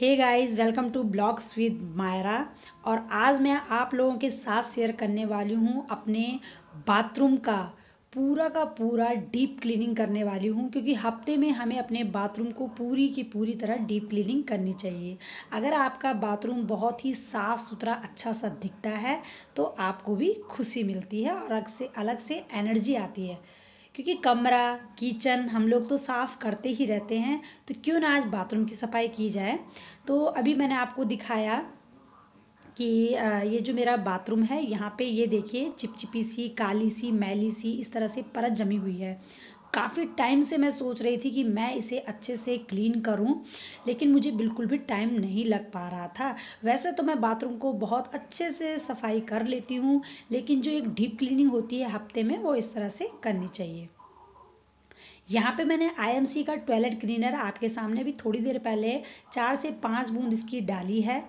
hey guys welcome to blogs with Myra और आज मैं आप लोगों के साथ शेयर करने वाली हूँ अपने बाथरूम का पूरा का पूरा डीप क्लीनिंग करने वाली हूँ क्योंकि हफ्ते में हमें अपने बाथरूम को पूरी की पूरी तरह डीप क्लीनिंग करनी चाहिए अगर आपका बाथरूम बहुत ही साफ़ सुथरा अच्छा सा दिखता है तो आपको भी खुशी मिलती है और अलग से अलग से एनर्जी आती है क्योंकि कमरा किचन हम लोग तो साफ़ करते ही रहते हैं तो क्यों ना आज बाथरूम की सफाई की जाए तो अभी मैंने आपको दिखाया कि ये जो मेरा बाथरूम है यहाँ पे ये देखिए चिपचिपी सी काली सी मैली सी इस तरह से परत जमी हुई है काफ़ी टाइम से मैं सोच रही थी कि मैं इसे अच्छे से क्लीन करूं लेकिन मुझे बिल्कुल भी टाइम नहीं लग पा रहा था वैसे तो मैं बाथरूम को बहुत अच्छे से सफाई कर लेती हूँ लेकिन जो एक डीप क्लीनिंग होती है हफ्ते में वो इस तरह से करनी चाहिए यहाँ पे मैंने आईएमसी का टॉयलेट क्लीनर आपके सामने भी थोड़ी देर पहले चार से पाँच बूंद इसकी डाली है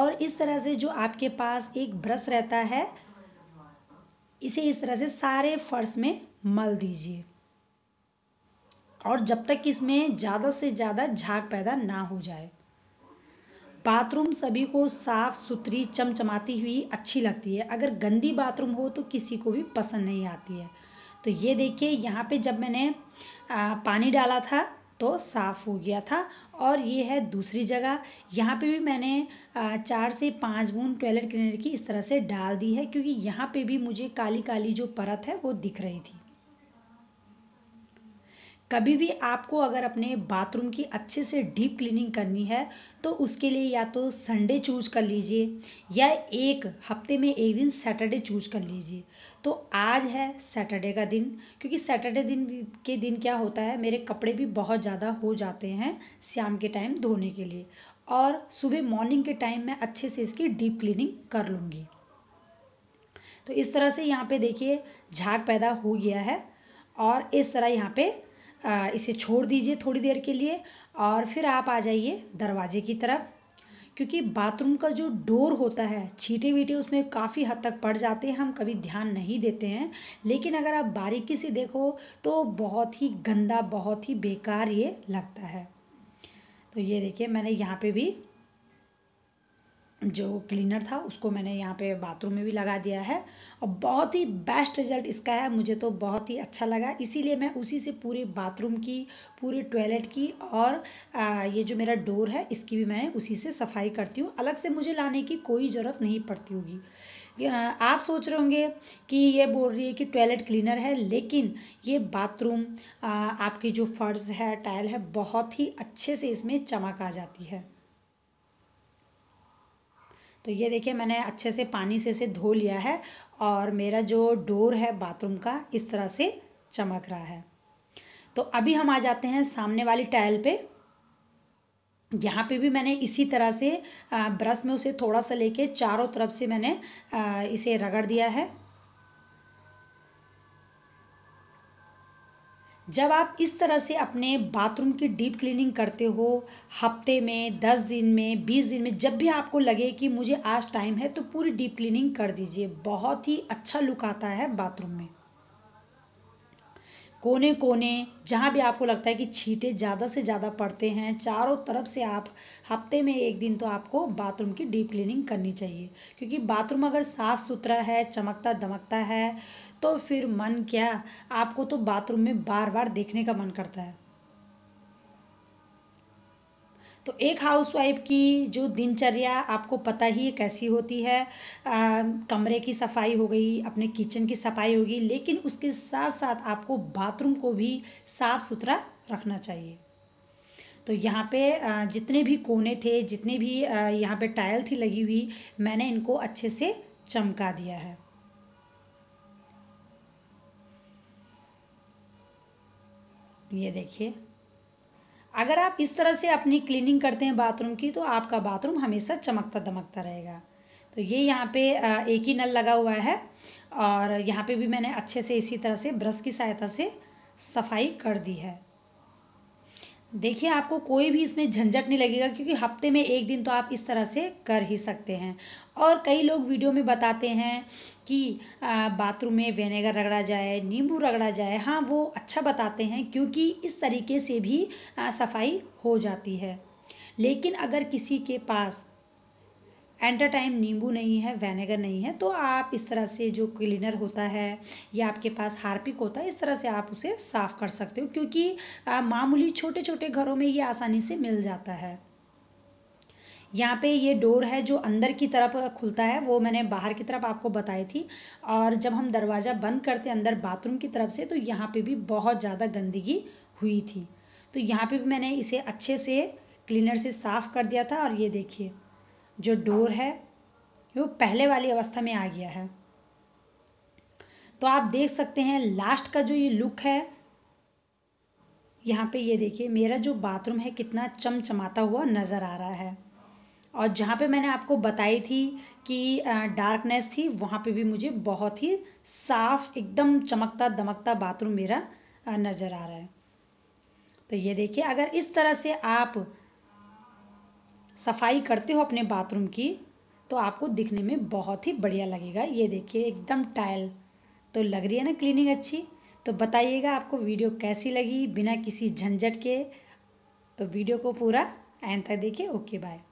और इस तरह से जो आपके पास एक ब्रश रहता है इसे इस तरह से सारे फर्श में मल दीजिए और जब तक इसमें ज़्यादा से ज़्यादा झाग पैदा ना हो जाए बाथरूम सभी को साफ सुथरी चमचमाती हुई अच्छी लगती है अगर गंदी बाथरूम हो तो किसी को भी पसंद नहीं आती है तो ये देखिए यहाँ पे जब मैंने पानी डाला था तो साफ़ हो गया था और ये है दूसरी जगह यहाँ पे भी मैंने चार से पांच बूंद टॉयलेट क्लीनर की इस तरह से डाल दी है क्योंकि यहाँ पे भी मुझे काली काली जो परत है वो दिख रही थी कभी भी आपको अगर अपने बाथरूम की अच्छे से डीप क्लीनिंग करनी है तो उसके लिए या तो संडे चूज कर लीजिए या एक हफ्ते में एक दिन सैटरडे चूज कर लीजिए तो आज है सैटरडे का दिन क्योंकि सैटरडे दिन के दिन क्या होता है मेरे कपड़े भी बहुत ज़्यादा हो जाते हैं शाम के टाइम धोने के लिए और सुबह मॉर्निंग के टाइम मैं अच्छे से इसकी डीप क्लीनिंग कर लूँगी तो इस तरह से यहाँ पे देखिए झाग पैदा हो गया है और इस तरह यहाँ पे इसे छोड़ दीजिए थोड़ी देर के लिए और फिर आप आ जाइए दरवाजे की तरफ क्योंकि बाथरूम का जो डोर होता है छीटे वीटे उसमें काफ़ी हद तक पड़ जाते हैं हम कभी ध्यान नहीं देते हैं लेकिन अगर आप बारीकी से देखो तो बहुत ही गंदा बहुत ही बेकार ये लगता है तो ये देखिए मैंने यहाँ पे भी जो क्लीनर था उसको मैंने यहाँ पे बाथरूम में भी लगा दिया है और बहुत ही बेस्ट रिजल्ट इसका है मुझे तो बहुत ही अच्छा लगा इसीलिए मैं उसी से पूरे बाथरूम की पूरे टॉयलेट की और आ, ये जो मेरा डोर है इसकी भी मैं उसी से सफाई करती हूँ अलग से मुझे लाने की कोई ज़रूरत नहीं पड़ती होगी आप सोच रहे होंगे कि ये बोल रही है कि टॉयलेट क्लीनर है लेकिन ये बाथरूम आपकी जो फर्श है टाइल है बहुत ही अच्छे से इसमें चमक आ जाती है तो ये देखिए मैंने अच्छे से पानी से इसे धो लिया है और मेरा जो डोर है बाथरूम का इस तरह से चमक रहा है तो अभी हम आ जाते हैं सामने वाली टाइल पे यहाँ पे भी मैंने इसी तरह से ब्रश में उसे थोड़ा सा लेके चारों तरफ से मैंने इसे रगड़ दिया है जब आप इस तरह से अपने बाथरूम की डीप क्लीनिंग करते हो हफ्ते में दस दिन में बीस दिन में जब भी आपको लगे कि मुझे आज टाइम है तो पूरी डीप क्लीनिंग कर दीजिए बहुत ही अच्छा लुक आता है बाथरूम में कोने कोने जहाँ भी आपको लगता है कि छींटे ज़्यादा से ज़्यादा पड़ते हैं चारों तरफ से आप हफ्ते में एक दिन तो आपको बाथरूम की डीप क्लीनिंग करनी चाहिए क्योंकि बाथरूम अगर साफ़ सुथरा है चमकता दमकता है तो फिर मन क्या आपको तो बाथरूम में बार बार देखने का मन करता है तो एक हाउसवाइफ की जो दिनचर्या आपको पता ही है कैसी होती है आ, कमरे की सफाई हो गई अपने किचन की सफाई होगी लेकिन उसके साथ साथ आपको बाथरूम को भी साफ सुथरा रखना चाहिए तो यहाँ पे जितने भी कोने थे जितने भी यहाँ पे टाइल थी लगी हुई मैंने इनको अच्छे से चमका दिया है ये देखिए अगर आप इस तरह से अपनी क्लीनिंग करते हैं बाथरूम की तो आपका बाथरूम हमेशा चमकता दमकता रहेगा तो ये यहाँ पे एक ही नल लगा हुआ है और यहाँ पे भी मैंने अच्छे से इसी तरह से ब्रश की सहायता से सफाई कर दी है देखिए आपको कोई भी इसमें झंझट नहीं लगेगा क्योंकि हफ्ते में एक दिन तो आप इस तरह से कर ही सकते हैं और कई लोग वीडियो में बताते हैं कि बाथरूम में वेनेगर रगड़ा जाए नींबू रगड़ा जाए हाँ वो अच्छा बताते हैं क्योंकि इस तरीके से भी सफाई हो जाती है लेकिन अगर किसी के पास एट अ टाइम नींबू नहीं है वेनेगर नहीं है तो आप इस तरह से जो क्लीनर होता है या आपके पास हार्पिक होता है इस तरह से आप उसे साफ़ कर सकते हो क्योंकि मामूली छोटे छोटे घरों में ये आसानी से मिल जाता है यहाँ पे ये डोर है जो अंदर की तरफ खुलता है वो मैंने बाहर की तरफ आपको बताई थी और जब हम दरवाज़ा बंद करते अंदर बाथरूम की तरफ से तो यहाँ पे भी बहुत ज़्यादा गंदगी हुई थी तो यहाँ पे भी मैंने इसे अच्छे से क्लीनर से साफ़ कर दिया था और ये देखिए जो डोर है वो पहले वाली अवस्था में आ गया है तो आप देख सकते हैं लास्ट का जो ये लुक है यहाँ पे ये देखिए मेरा जो बाथरूम है कितना चमचमाता हुआ नज़र आ रहा है और जहाँ पे मैंने आपको बताई थी कि डार्कनेस थी वहाँ पे भी मुझे बहुत ही साफ एकदम चमकता दमकता बाथरूम मेरा नज़र आ रहा है तो ये देखिए अगर इस तरह से आप सफाई करते हो अपने बाथरूम की तो आपको दिखने में बहुत ही बढ़िया लगेगा ये देखिए एकदम टाइल तो लग रही है ना क्लीनिंग अच्छी तो बताइएगा आपको वीडियो कैसी लगी बिना किसी झंझट के तो वीडियो को पूरा एंड तक देखिए ओके बाय